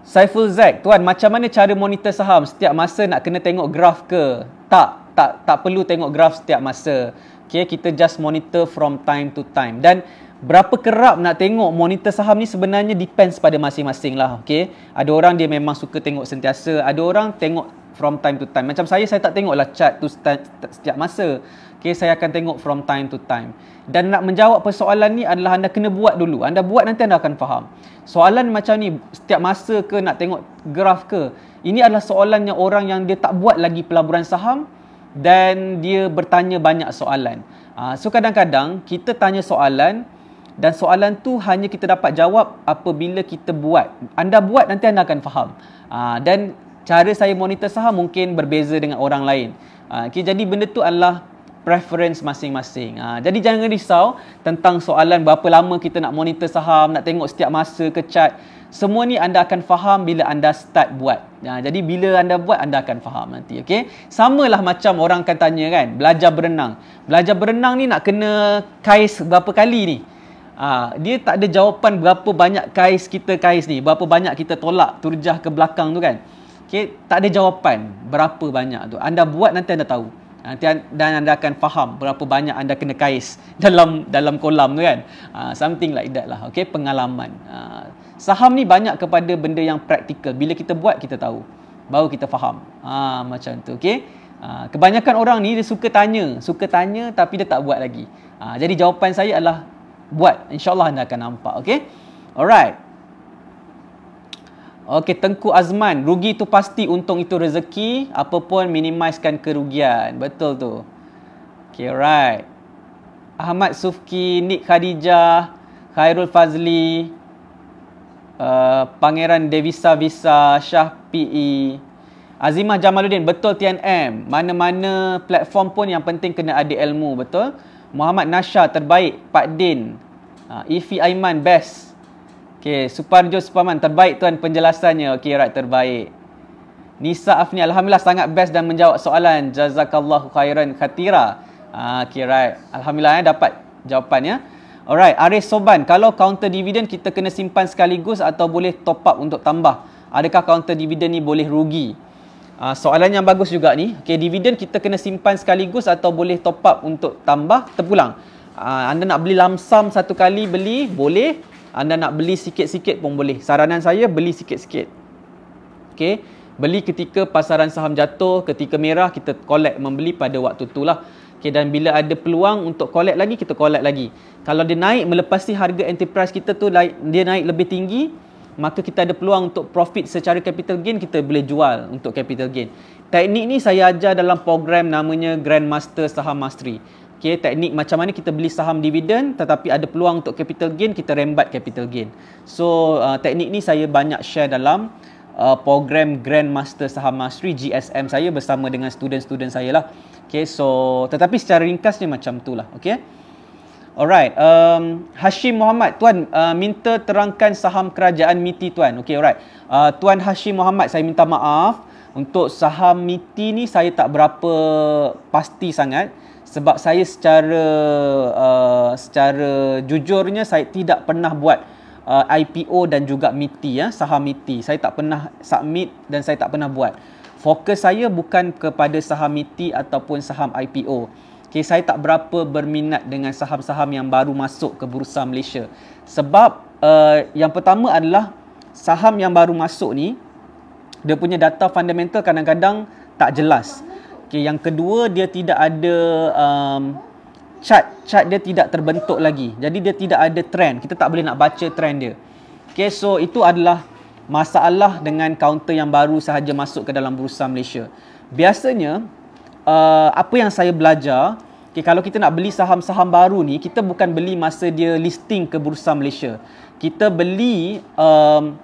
Saiful Zack, tuan macam mana cara monitor saham? Setiap masa nak kena tengok graf ke? Tak, tak tak perlu tengok graf setiap masa. Okay, kita just monitor from time to time. Dan berapa kerap nak tengok monitor saham ni sebenarnya depends pada masing-masing lah. Okay? Ada orang dia memang suka tengok sentiasa. Ada orang tengok from time to time. Macam saya, saya tak tengok lah chart tu setiap masa. Okay, saya akan tengok from time to time. Dan nak menjawab persoalan ni adalah anda kena buat dulu. Anda buat nanti anda akan faham. Soalan macam ni, setiap masa ke nak tengok graf ke? Ini adalah soalan yang orang yang dia tak buat lagi pelaburan saham dan dia bertanya banyak soalan. Ah, so kadang-kadang kita tanya soalan, dan soalan tu hanya kita dapat jawab apabila kita buat anda buat nanti anda akan faham ah, dan cara saya monitor saham mungkin berbeza dengan orang lain ah, okay, jadi benda tu adalah preference masing-masing ah, jadi jangan risau tentang soalan berapa lama kita nak monitor saham nak tengok setiap masa ke chart semua ni anda akan faham bila anda start buat Ha, jadi bila anda buat anda akan faham nanti okay? Sama lah macam orang akan tanya kan belajar berenang belajar berenang ni nak kena kais berapa kali ni Ah, dia tak ada jawapan berapa banyak kais kita kais ni, berapa banyak kita tolak turjah ke belakang tu kan. Okay tak ada jawapan berapa banyak tu. Anda buat nanti anda tahu. Nanti dan anda akan faham berapa banyak anda kena kais dalam dalam kolam tu kan. Ah, something like that lah. okay pengalaman. Ah, saham ni banyak kepada benda yang praktikal. Bila kita buat kita tahu. Baru kita faham. Ah, macam tu. okay Ah, kebanyakan orang ni dia suka tanya, suka tanya tapi dia tak buat lagi. Ah, jadi jawapan saya adalah buat. InsyaAllah anda akan nampak. Okay? Alright. okay, Tengku Azman, rugi itu pasti untung itu rezeki, apapun pun minimiskan kerugian. Betul tu. Okay, alright. Ahmad Sufki, Nik Khadijah, Khairul Fazli, uh, Pangeran Devisa Visa, Shah PE, Azimah Jamaluddin, betul TNM. Mana-mana platform pun yang penting kena ada ilmu, Betul. Muhammad Nasha terbaik, Pak Din. Uh, Ifi Aiman best. okay Suparjo Supaman terbaik tuan penjelasannya. okay right terbaik. Nisa Afni alhamdulillah sangat best dan menjawab soalan. Jazakallahu khairan khatira. Ah, uh, right. Alhamdulillah ya dapat jawapannya. Alright, Aris Soban, kalau counter dividend kita kena simpan sekaligus atau boleh top up untuk tambah? Adakah counter dividend ni boleh rugi? Ah, soalan yang bagus juga ni. Okey, dividen kita kena simpan sekaligus atau boleh top up untuk tambah terpulang? Uh, anda nak beli lamsam satu kali beli, boleh. Anda nak beli sikit-sikit pun boleh. Saranan saya beli sikit-sikit. Okay, beli ketika pasaran saham jatuh, ketika merah kita collect membeli pada waktu itulah. Okay, dan bila ada peluang untuk collect lagi kita collect lagi. Kalau dia naik melepasi harga enterprise kita tu dia naik lebih tinggi, maka kita ada peluang untuk profit secara capital gain kita boleh jual untuk capital gain teknik ni saya ajar dalam program namanya Grand Master Saham Mastery okay, teknik macam mana kita beli saham dividen tetapi ada peluang untuk capital gain kita rembat capital gain so uh, teknik ni saya banyak share dalam uh, program Grand Master Saham Mastery GSM saya bersama dengan student-student saya lah Okay, so tetapi secara ringkasnya macam tu lah. Okay. Alright, um, Hashim Muhammad, tuan uh, minta terangkan saham kerajaan MITI tuan. Okay, alright. Uh, tuan Hashim Muhammad, saya minta maaf untuk saham MITI ni saya tak berapa pasti sangat sebab saya secara uh, secara jujurnya saya tidak pernah buat uh, IPO dan juga MITI ya, saham MITI. Saya tak pernah submit dan saya tak pernah buat. Fokus saya bukan kepada saham MITI ataupun saham IPO. Okay, saya tak berapa berminat dengan saham-saham yang baru masuk ke Bursa Malaysia. Sebab uh, yang pertama adalah saham yang baru masuk ni, dia punya data fundamental kadang-kadang tak jelas. Okay, yang kedua, dia tidak ada um, chart. Chart dia tidak terbentuk lagi. Jadi, dia tidak ada trend. Kita tak boleh nak baca trend dia. Okay, so itu adalah masalah dengan counter yang baru sahaja masuk ke dalam Bursa Malaysia. Biasanya, Uh, apa yang saya belajar okay, kalau kita nak beli saham-saham baru ni kita bukan beli masa dia listing ke bursa Malaysia kita beli um,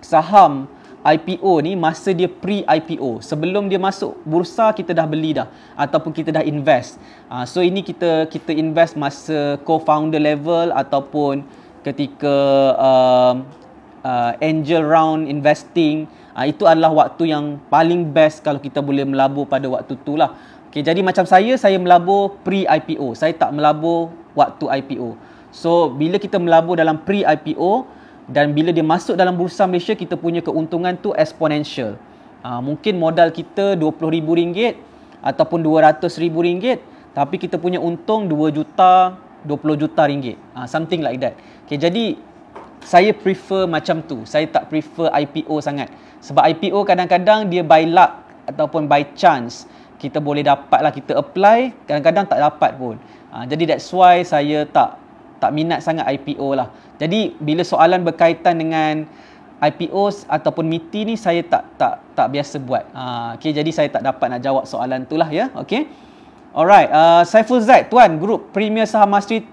saham IPO ni masa dia pre IPO sebelum dia masuk bursa kita dah beli dah ataupun kita dah invest uh, so ini kita kita invest masa co-founder level ataupun ketika um, uh, angel round investing Ha, itu adalah waktu yang paling best kalau kita boleh melabur pada waktu tu lah. Okay, jadi macam saya, saya melabur pre-IPO. Saya tak melabur waktu IPO. So, bila kita melabur dalam pre-IPO dan bila dia masuk dalam bursa Malaysia, kita punya keuntungan tu exponential. Ha, mungkin modal kita RM20,000 ataupun RM200,000 tapi kita punya untung 2 juta, 20 juta ringgit. Ha, something like that. Okay, jadi saya prefer macam tu. Saya tak prefer IPO sangat. Sebab IPO kadang-kadang dia by luck ataupun by chance kita boleh dapat lah kita apply kadang-kadang tak dapat pun. Ha, jadi that's why saya tak tak minat sangat IPO lah. Jadi bila soalan berkaitan dengan IPO ataupun MITI ni saya tak tak tak biasa buat. Ha, okay, jadi saya tak dapat nak jawab soalan tu lah ya. Okay. Alright, uh, Saiful Zaid, Tuan, grup Premier Saham Masri,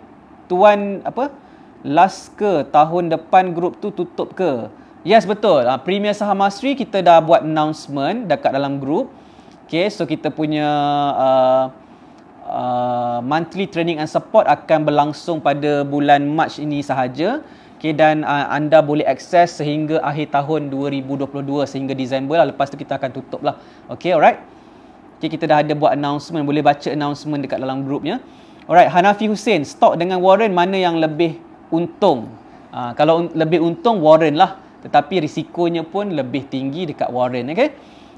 Tuan, apa? Last ke tahun depan grup tu tutup ke? Yes betul. Uh, Premier Saham Masri kita dah buat announcement dekat dalam group. Okay, so kita punya uh, uh, monthly training and support akan berlangsung pada bulan March ini sahaja. Okay, dan uh, anda boleh akses sehingga akhir tahun 2022 sehingga Disember lah. Lepas tu kita akan tutup lah. Okay, alright. Okay, kita dah ada buat announcement. Boleh baca announcement dekat dalam grupnya. Alright, Hanafi Hussein, stock dengan Warren mana yang lebih untung? Uh, kalau un- lebih untung, Warren lah tetapi risikonya pun lebih tinggi dekat Warren okey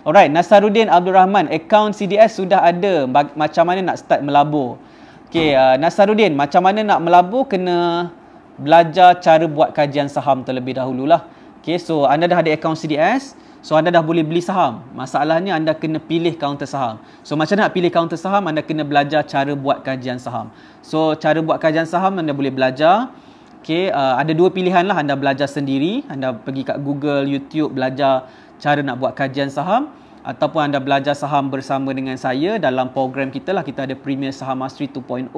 alright Nasaruddin Abdul Rahman account CDS sudah ada macam mana nak start melabur okey uh, Nasaruddin macam mana nak melabur kena belajar cara buat kajian saham terlebih dahululah okey so anda dah ada account CDS So anda dah boleh beli saham. Masalahnya anda kena pilih kaunter saham. So macam nak pilih kaunter saham anda kena belajar cara buat kajian saham. So cara buat kajian saham anda boleh belajar. Okay, uh, ada dua pilihan lah anda belajar sendiri. Anda pergi kat Google, YouTube belajar cara nak buat kajian saham. Ataupun anda belajar saham bersama dengan saya dalam program kita lah. Kita ada Premier Saham Mastery 2.0.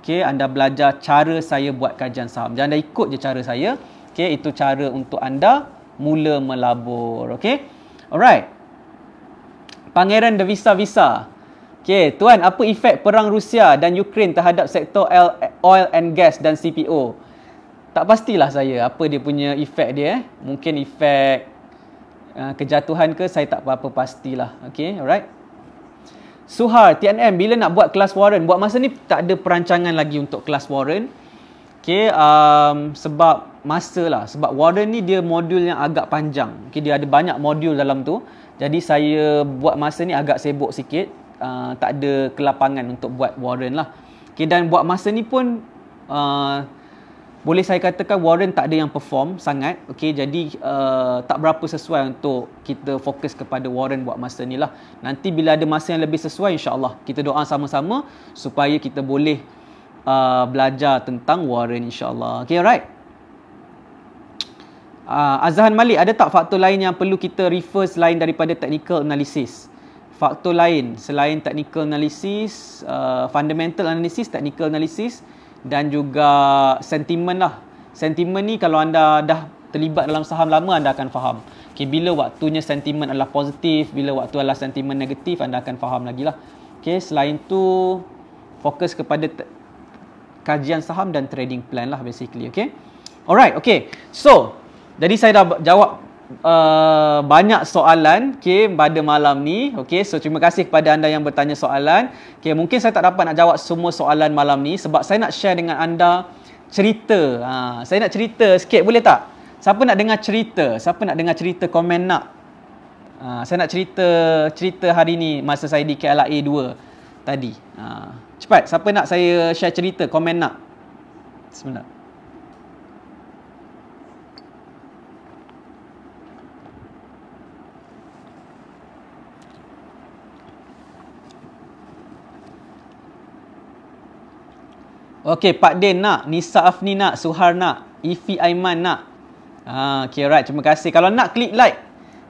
Okay, anda belajar cara saya buat kajian saham. Jadi anda ikut je cara saya. Okay, itu cara untuk anda mula melabur. Okay, alright. Pangeran Devisa Visa. Okay, Tuan, apa efek perang Rusia dan Ukraine terhadap sektor oil and gas dan CPO? Okay tak pastilah saya apa dia punya efek dia eh. Mungkin efek uh, kejatuhan ke saya tak apa-apa pastilah. Okay, alright. Suhar, TNM, bila nak buat kelas Warren? Buat masa ni tak ada perancangan lagi untuk kelas Warren. Okay, um, sebab masa lah. Sebab Warren ni dia modul yang agak panjang. Okay, dia ada banyak modul dalam tu. Jadi saya buat masa ni agak sibuk sikit. Uh, tak ada kelapangan untuk buat Warren lah. Okay, dan buat masa ni pun... Uh, boleh saya katakan Warren tak ada yang perform sangat okay, jadi uh, tak berapa sesuai untuk kita fokus kepada Warren buat masa ni lah nanti bila ada masa yang lebih sesuai insyaAllah kita doa sama-sama supaya kita boleh uh, belajar tentang Warren insyaAllah okay alright uh, Azhan Malik ada tak faktor lain yang perlu kita refer selain daripada technical analysis faktor lain selain technical analysis uh, fundamental analysis technical analysis fundamental analysis dan juga sentimen lah. Sentimen ni kalau anda dah terlibat dalam saham lama anda akan faham. Okay, bila waktunya sentimen adalah positif, bila waktu adalah sentimen negatif anda akan faham lagi lah. Okay, selain tu fokus kepada kajian saham dan trading plan lah basically. Okay. Alright, okay. So, jadi saya dah jawab Uh, banyak soalan okay, pada malam ni okay, so terima kasih kepada anda yang bertanya soalan okay, mungkin saya tak dapat nak jawab semua soalan malam ni sebab saya nak share dengan anda cerita ha, saya nak cerita sikit boleh tak? siapa nak dengar cerita? siapa nak dengar cerita? komen nak ha, saya nak cerita cerita hari ni masa saya di KLA 2 tadi ha, cepat siapa nak saya share cerita? komen nak sebenarnya Okey, Pak Din nak, Nisa Afni nak, Suhar nak, Ifi Aiman nak. Ha, ah, okay, right. Terima kasih. Kalau nak klik like.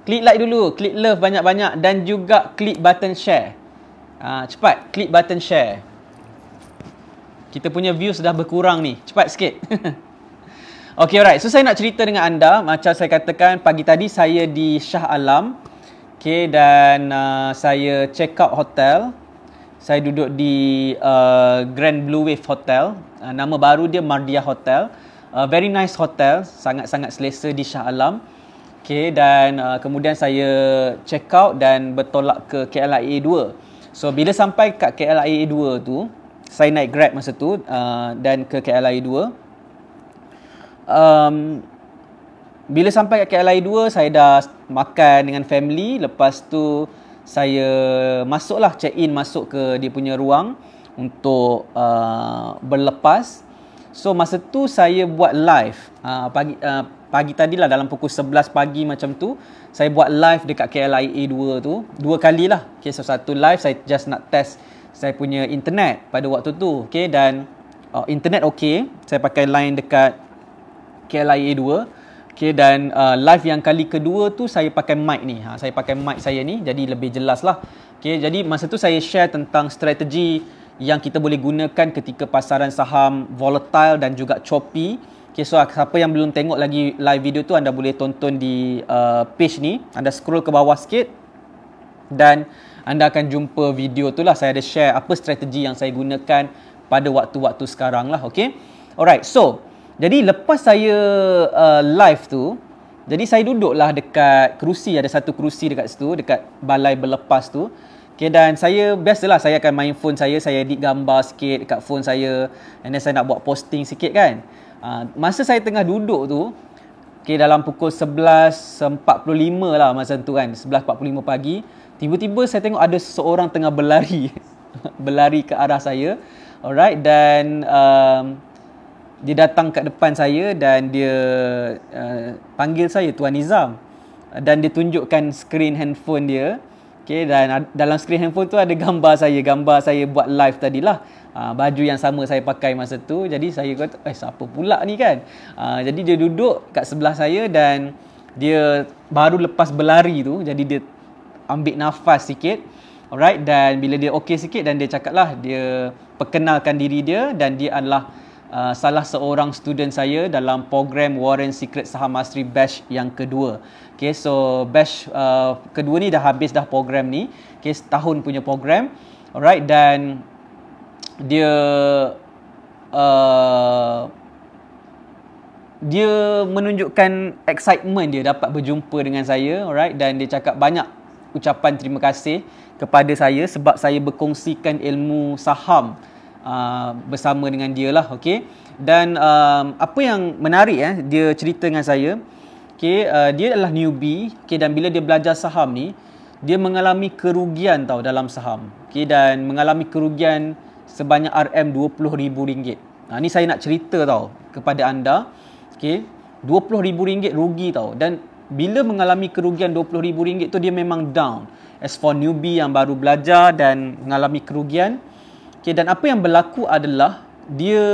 Klik like dulu, klik love banyak-banyak dan juga klik button share. Ha, ah, cepat klik button share. Kita punya views dah berkurang ni. Cepat sikit. okay, alright. So saya nak cerita dengan anda macam saya katakan pagi tadi saya di Shah Alam. Okay, dan uh, saya check out hotel saya duduk di uh, Grand Blue Wave Hotel. Uh, nama baru dia Mardia Hotel. Uh, very nice hotel, sangat-sangat selesa di Shah Alam. Okay, dan uh, kemudian saya check out dan bertolak ke KLIA 2. So bila sampai kat KLIA 2 tu, saya naik Grab masa tu uh, dan ke KLIA 2. Um, bila sampai kat KLIA 2, saya dah makan dengan family. Lepas tu, saya masuklah check in masuk ke dia punya ruang untuk uh, berlepas so masa tu saya buat live uh, pagi uh, pagi tadilah dalam pukul 11 pagi macam tu saya buat live dekat KLIA 2 tu dua kali lah. okey so satu live saya just nak test saya punya internet pada waktu tu okay dan uh, internet okey saya pakai line dekat KLIA Okay, dan uh, live yang kali kedua tu saya pakai mic ni. Ha, saya pakai mic saya ni jadi lebih jelas lah. Okay, jadi masa tu saya share tentang strategi yang kita boleh gunakan ketika pasaran saham volatile dan juga choppy. Okay, so siapa yang belum tengok lagi live video tu anda boleh tonton di uh, page ni. Anda scroll ke bawah sikit dan anda akan jumpa video tu lah. Saya ada share apa strategi yang saya gunakan pada waktu-waktu sekarang lah. Okay, alright. So, jadi lepas saya uh, live tu, jadi saya duduklah dekat kerusi, ada satu kerusi dekat situ, dekat balai berlepas tu. Okay, dan saya biasalah saya akan main phone saya, saya edit gambar sikit dekat phone saya. And then saya nak buat posting sikit kan. Uh, masa saya tengah duduk tu, okay, dalam pukul 11.45 lah masa tu kan, 11.45 pagi. Tiba-tiba saya tengok ada seorang tengah berlari. berlari ke arah saya. Alright, dan... Um, dia datang kat depan saya dan dia uh, panggil saya Tuan Nizam dan dia tunjukkan skrin handphone dia okay, dan dalam skrin handphone tu ada gambar saya gambar saya buat live tadilah uh, baju yang sama saya pakai masa tu jadi saya kata eh siapa pula ni kan uh, jadi dia duduk kat sebelah saya dan dia baru lepas berlari tu jadi dia ambil nafas sikit alright dan bila dia okey sikit dan dia cakap lah dia perkenalkan diri dia dan dia adalah uh, salah seorang student saya dalam program Warren Secret Saham Mastery Bash yang kedua. Okay, so Bash uh, kedua ni dah habis dah program ni. Okay, setahun punya program. Alright, dan dia uh, dia menunjukkan excitement dia dapat berjumpa dengan saya alright dan dia cakap banyak ucapan terima kasih kepada saya sebab saya berkongsikan ilmu saham Uh, bersama dengan dia lah okay. Dan um, apa yang menarik eh, dia cerita dengan saya okay, uh, Dia adalah newbie okay, dan bila dia belajar saham ni Dia mengalami kerugian tau dalam saham okay, Dan mengalami kerugian sebanyak RM20,000 nah, ha, Ni saya nak cerita tau kepada anda okay, RM20,000 rugi tau Dan bila mengalami kerugian RM20,000 tu dia memang down As for newbie yang baru belajar dan mengalami kerugian Okay, dan apa yang berlaku adalah dia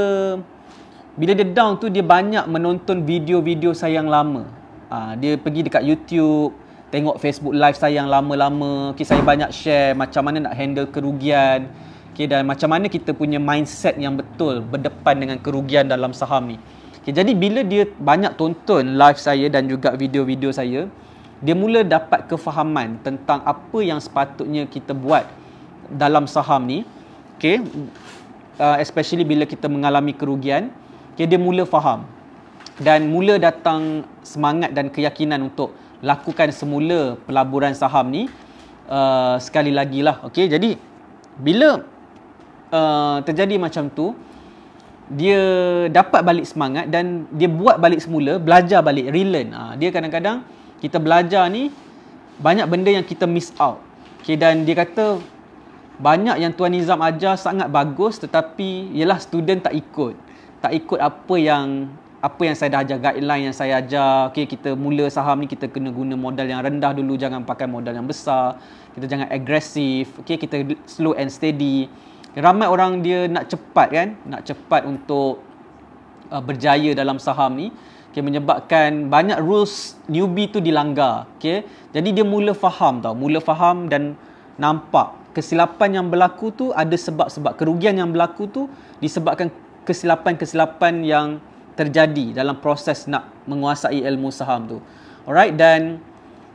bila dia down tu dia banyak menonton video-video saya yang lama. Ha, dia pergi dekat YouTube, tengok Facebook live saya yang lama-lama. Okay, saya banyak share macam mana nak handle kerugian. Okay, dan macam mana kita punya mindset yang betul berdepan dengan kerugian dalam saham ni. Okay, jadi bila dia banyak tonton live saya dan juga video-video saya, dia mula dapat kefahaman tentang apa yang sepatutnya kita buat dalam saham ni okay, uh, ah, especially bila kita mengalami kerugian, okay, dia mula faham dan mula datang semangat dan keyakinan untuk lakukan semula pelaburan saham ni uh, sekali lagi lah. Okay, jadi bila uh, terjadi macam tu, dia dapat balik semangat dan dia buat balik semula, belajar balik, relearn. Uh, dia kadang-kadang kita belajar ni banyak benda yang kita miss out. Okay, dan dia kata banyak yang Tuan Nizam ajar sangat bagus tetapi ialah student tak ikut. Tak ikut apa yang apa yang saya dah ajar guideline yang saya ajar okey kita mula saham ni kita kena guna modal yang rendah dulu jangan pakai modal yang besar kita jangan agresif okey kita slow and steady ramai orang dia nak cepat kan nak cepat untuk uh, berjaya dalam saham ni Okay, menyebabkan banyak rules newbie tu dilanggar Okay, jadi dia mula faham tau mula faham dan nampak kesilapan yang berlaku tu ada sebab-sebab kerugian yang berlaku tu disebabkan kesilapan-kesilapan yang terjadi dalam proses nak menguasai ilmu saham tu. Alright dan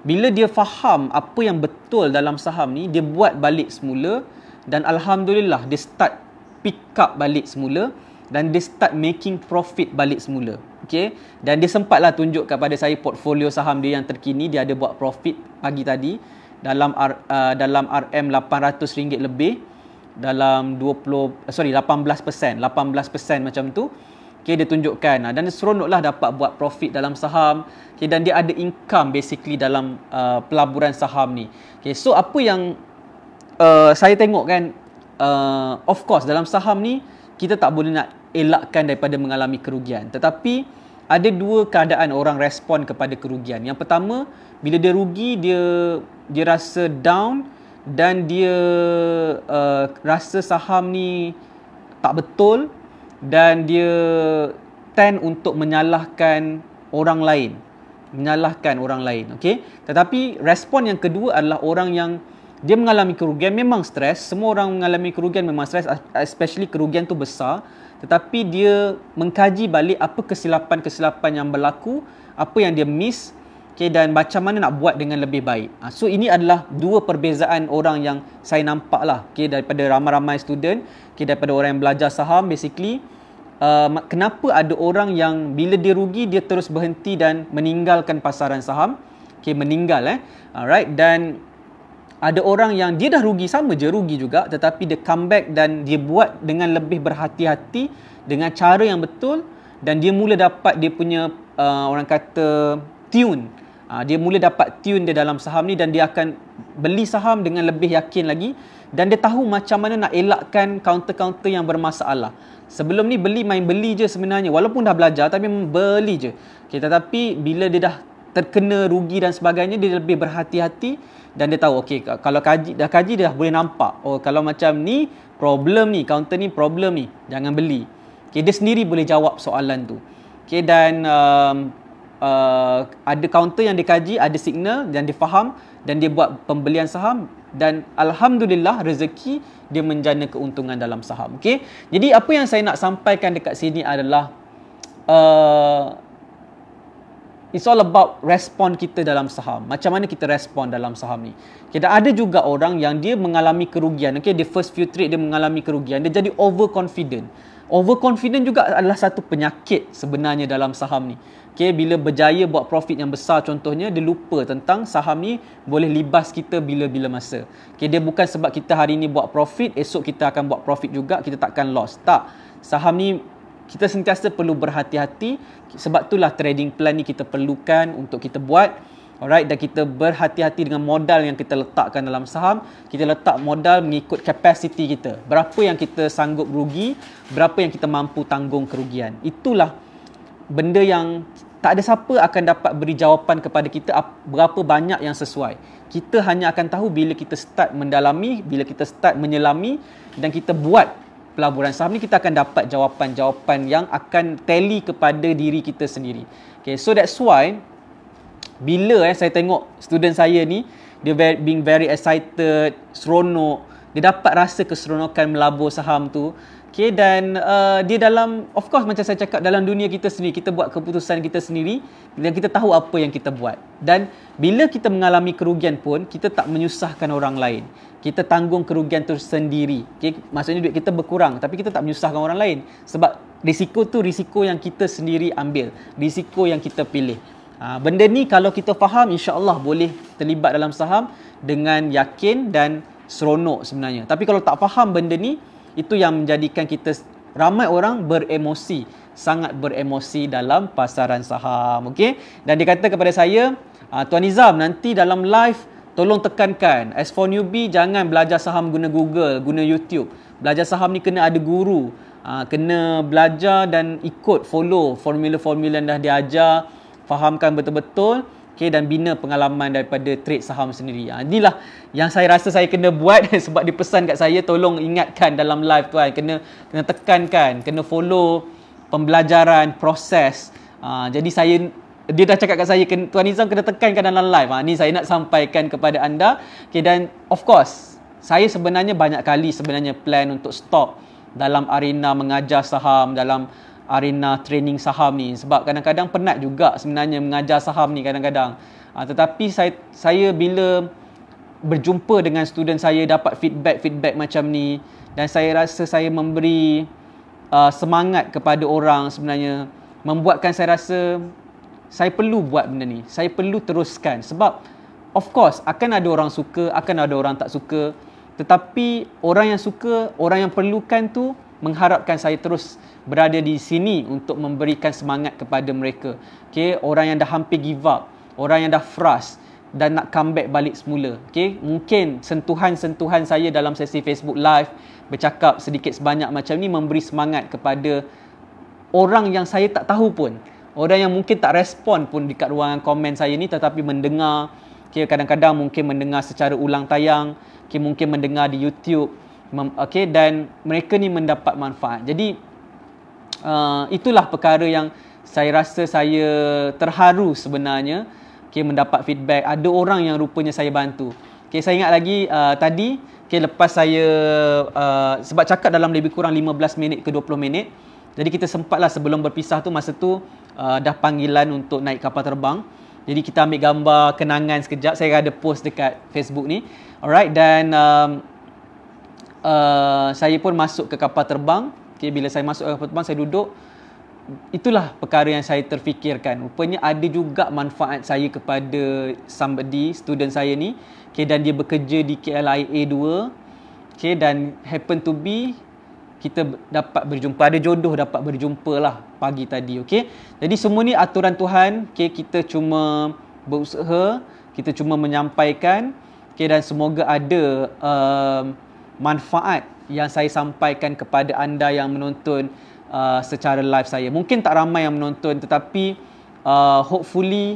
bila dia faham apa yang betul dalam saham ni, dia buat balik semula dan alhamdulillah dia start pick up balik semula dan dia start making profit balik semula. Okay. Dan dia sempatlah tunjuk kepada saya portfolio saham dia yang terkini. Dia ada buat profit pagi tadi dalam R, uh, dalam RM 800 ringgit lebih dalam 20 eh, sorry 18% 18% macam tu okey dia tunjukkan ha, dan seronoklah dapat buat profit dalam saham okay, dan dia ada income basically dalam uh, pelaburan saham ni okey so apa yang uh, saya tengok kan uh, of course dalam saham ni kita tak boleh nak elakkan daripada mengalami kerugian tetapi ada dua keadaan orang respon kepada kerugian. Yang pertama, bila dia rugi dia dia rasa down dan dia uh, rasa saham ni tak betul dan dia tend untuk menyalahkan orang lain. Menyalahkan orang lain, Okay. Tetapi respon yang kedua adalah orang yang dia mengalami kerugian memang stres. Semua orang mengalami kerugian memang stres especially kerugian tu besar tetapi dia mengkaji balik apa kesilapan-kesilapan yang berlaku, apa yang dia miss okay, dan macam mana nak buat dengan lebih baik. Ha, so ini adalah dua perbezaan orang yang saya nampak lah okay, daripada ramai-ramai student, okay, daripada orang yang belajar saham basically. Uh, kenapa ada orang yang bila dia rugi dia terus berhenti dan meninggalkan pasaran saham okay, meninggal eh alright dan ada orang yang dia dah rugi sama je rugi juga tetapi dia comeback dan dia buat dengan lebih berhati-hati dengan cara yang betul dan dia mula dapat dia punya uh, orang kata tune uh, dia mula dapat tune dia dalam saham ni dan dia akan beli saham dengan lebih yakin lagi dan dia tahu macam mana nak elakkan counter-counter yang bermasalah sebelum ni beli main beli je sebenarnya walaupun dah belajar tapi beli je okay, tetapi bila dia dah terkena rugi dan sebagainya dia lebih berhati-hati dan dia tahu okey kalau kaji dah kaji dia dah boleh nampak oh kalau macam ni problem ni kaunter ni problem ni jangan beli okey dia sendiri boleh jawab soalan tu okey dan um, uh, ada kaunter yang dikaji ada signal dan dia faham dan dia buat pembelian saham dan alhamdulillah rezeki dia menjana keuntungan dalam saham okey jadi apa yang saya nak sampaikan dekat sini adalah uh, It's all about respon kita dalam saham. Macam mana kita respon dalam saham ni. Kita okay, ada juga orang yang dia mengalami kerugian. Okay, the first few trade dia mengalami kerugian. Dia jadi overconfident. Overconfident juga adalah satu penyakit sebenarnya dalam saham ni. Okay, bila berjaya buat profit yang besar contohnya, dia lupa tentang saham ni boleh libas kita bila-bila masa. Okay, dia bukan sebab kita hari ni buat profit, esok kita akan buat profit juga, kita takkan loss. Tak. Saham ni kita sentiasa perlu berhati-hati sebab itulah trading plan ni kita perlukan untuk kita buat alright dan kita berhati-hati dengan modal yang kita letakkan dalam saham kita letak modal mengikut capacity kita berapa yang kita sanggup rugi berapa yang kita mampu tanggung kerugian itulah benda yang tak ada siapa akan dapat beri jawapan kepada kita berapa banyak yang sesuai kita hanya akan tahu bila kita start mendalami bila kita start menyelami dan kita buat pelaburan saham ni kita akan dapat jawapan-jawapan yang akan tally kepada diri kita sendiri. Okay, so that's why bila eh saya tengok student saya ni dia very, being very excited, seronok, dia dapat rasa keseronokan melabur saham tu. Okay, dan uh, dia dalam of course macam saya cakap dalam dunia kita sendiri kita buat keputusan kita sendiri dan kita tahu apa yang kita buat. Dan bila kita mengalami kerugian pun kita tak menyusahkan orang lain kita tanggung kerugian tu sendiri. Okay? Maksudnya duit kita berkurang tapi kita tak menyusahkan orang lain. Sebab risiko tu risiko yang kita sendiri ambil. Risiko yang kita pilih. Ha, benda ni kalau kita faham insyaAllah boleh terlibat dalam saham dengan yakin dan seronok sebenarnya. Tapi kalau tak faham benda ni, itu yang menjadikan kita ramai orang beremosi. Sangat beremosi dalam pasaran saham. Okay? Dan dia kata kepada saya, ah, Tuan Nizam nanti dalam live tolong tekankan as for newbie jangan belajar saham guna Google guna YouTube belajar saham ni kena ada guru ah, kena belajar dan ikut follow formula-formula yang dah diajar fahamkan betul-betul okay, dan bina pengalaman daripada trade saham sendiri ah, inilah yang saya rasa saya kena buat sebab dipesan kat saya tolong ingatkan dalam live tuan kena kena tekankan kena follow pembelajaran proses ah, jadi saya dia dah cakap kat saya Tuan Nizam kena tekankan dalam live ha, ni saya nak sampaikan kepada anda okay, dan of course saya sebenarnya banyak kali sebenarnya plan untuk stop dalam arena mengajar saham dalam arena training saham ni sebab kadang-kadang penat juga sebenarnya mengajar saham ni kadang-kadang ha, tetapi saya saya bila berjumpa dengan student saya dapat feedback feedback macam ni dan saya rasa saya memberi uh, semangat kepada orang sebenarnya membuatkan saya rasa saya perlu buat benda ni saya perlu teruskan sebab of course akan ada orang suka akan ada orang tak suka tetapi orang yang suka orang yang perlukan tu mengharapkan saya terus berada di sini untuk memberikan semangat kepada mereka Okay, orang yang dah hampir give up orang yang dah frust dan nak comeback balik semula Okay, mungkin sentuhan-sentuhan saya dalam sesi Facebook live bercakap sedikit sebanyak macam ni memberi semangat kepada orang yang saya tak tahu pun orang yang mungkin tak respon pun dekat ruangan komen saya ni tetapi mendengar okay, kadang-kadang mungkin mendengar secara ulang tayang okay, mungkin mendengar di YouTube okay, dan mereka ni mendapat manfaat jadi uh, itulah perkara yang saya rasa saya terharu sebenarnya okay, mendapat feedback ada orang yang rupanya saya bantu okay, saya ingat lagi uh, tadi okay, lepas saya uh, sebab cakap dalam lebih kurang 15 minit ke 20 minit jadi kita sempatlah sebelum berpisah tu masa tu uh, dah panggilan untuk naik kapal terbang. Jadi kita ambil gambar kenangan sekejap. Saya ada post dekat Facebook ni. Alright dan um, uh, saya pun masuk ke kapal terbang. Okay, bila saya masuk ke kapal terbang, saya duduk. Itulah perkara yang saya terfikirkan. Rupanya ada juga manfaat saya kepada somebody, student saya ni. Okay, dan dia bekerja di KLIA 2. Okay, dan happen to be kita dapat berjumpa ada jodoh dapat berjumpa lah pagi tadi okey jadi semua ni aturan Tuhan okey kita cuma berusaha kita cuma menyampaikan okey dan semoga ada uh, manfaat yang saya sampaikan kepada anda yang menonton uh, secara live saya mungkin tak ramai yang menonton tetapi uh, hopefully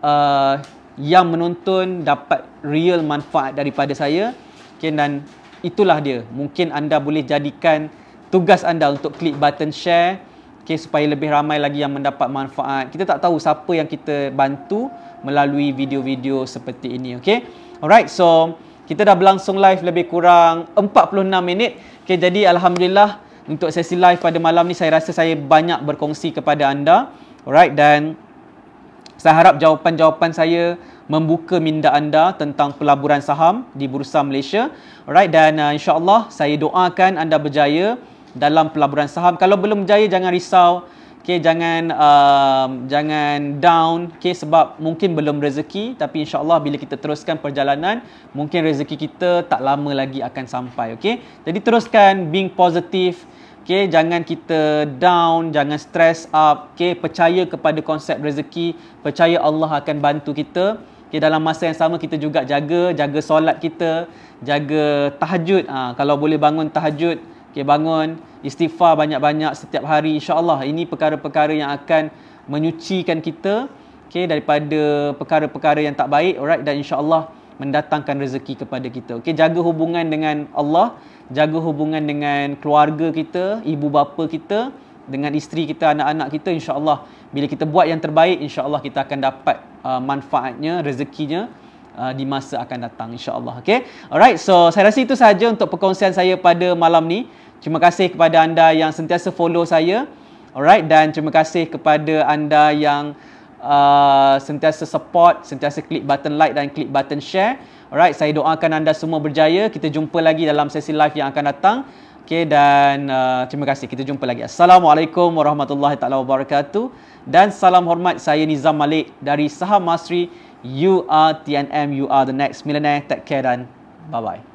uh, yang menonton dapat real manfaat daripada saya okey dan itulah dia mungkin anda boleh jadikan tugas anda untuk klik button share okay, supaya lebih ramai lagi yang mendapat manfaat kita tak tahu siapa yang kita bantu melalui video-video seperti ini okay? alright so kita dah berlangsung live lebih kurang 46 minit okay, jadi Alhamdulillah untuk sesi live pada malam ni saya rasa saya banyak berkongsi kepada anda alright dan saya harap jawapan-jawapan saya membuka minda anda tentang pelaburan saham di Bursa Malaysia. Alright dan uh, insya-Allah saya doakan anda berjaya dalam pelaburan saham. Kalau belum berjaya jangan risau. Okey jangan uh, jangan down okey sebab mungkin belum rezeki tapi insya-Allah bila kita teruskan perjalanan mungkin rezeki kita tak lama lagi akan sampai okey. Jadi teruskan being positive Okay, jangan kita down, jangan stress up. Okay, percaya kepada konsep rezeki. Percaya Allah akan bantu kita. Okay, dalam masa yang sama kita juga jaga, jaga solat kita, jaga tahajud. Ha, kalau boleh bangun tahajud, okay, bangun istighfar banyak-banyak setiap hari. InsyaAllah ini perkara-perkara yang akan menyucikan kita okay, daripada perkara-perkara yang tak baik. Alright, dan insyaAllah mendatangkan rezeki kepada kita. Okay, jaga hubungan dengan Allah, jaga hubungan dengan keluarga kita, ibu bapa kita dengan isteri kita, anak-anak kita insya-Allah bila kita buat yang terbaik insya-Allah kita akan dapat uh, manfaatnya, rezekinya uh, di masa akan datang insya-Allah. Okey. Alright, so saya rasa itu sahaja untuk perkongsian saya pada malam ni. Terima kasih kepada anda yang sentiasa follow saya. Alright, dan terima kasih kepada anda yang Uh, sentiasa support, sentiasa klik button like dan klik button share. Alright, saya doakan anda semua berjaya. Kita jumpa lagi dalam sesi live yang akan datang. Okay dan uh, terima kasih. Kita jumpa lagi. Assalamualaikum warahmatullahi taala wabarakatuh dan salam hormat saya Nizam Malik dari Saham Masri. You are TNM, you are the next millionaire. Take care dan bye-bye.